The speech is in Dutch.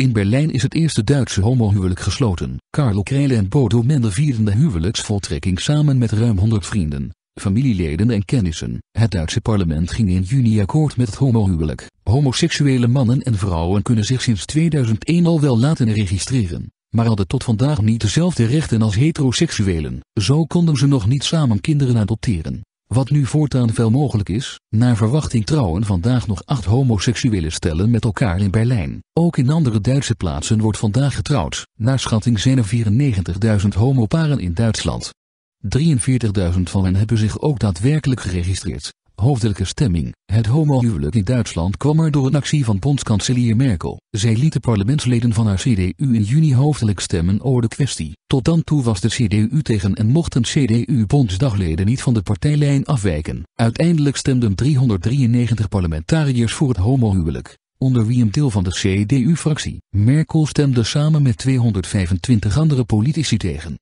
In Berlijn is het eerste Duitse homohuwelijk gesloten. Carlo Krele en Bodo Mende vierden de huwelijksvoltrekking samen met ruim 100 vrienden, familieleden en kennissen. Het Duitse parlement ging in juni akkoord met het homohuwelijk. Homoseksuele mannen en vrouwen kunnen zich sinds 2001 al wel laten registreren, maar hadden tot vandaag niet dezelfde rechten als heteroseksuelen. Zo konden ze nog niet samen kinderen adopteren. Wat nu voortaan veel mogelijk is, naar verwachting trouwen vandaag nog acht homoseksuele stellen met elkaar in Berlijn. Ook in andere Duitse plaatsen wordt vandaag getrouwd. Naar schatting zijn er 94.000 homoparen in Duitsland. 43.000 van hen hebben zich ook daadwerkelijk geregistreerd hoofdelijke stemming. Het homohuwelijk in Duitsland kwam er door een actie van bondskanselier Merkel. Zij liet de parlementsleden van haar CDU in juni hoofdelijk stemmen over de kwestie. Tot dan toe was de CDU tegen en mochten CDU-bondsdagleden niet van de partijlijn afwijken. Uiteindelijk stemden 393 parlementariërs voor het homohuwelijk onder wie een deel van de CDU-fractie. Merkel stemde samen met 225 andere politici tegen.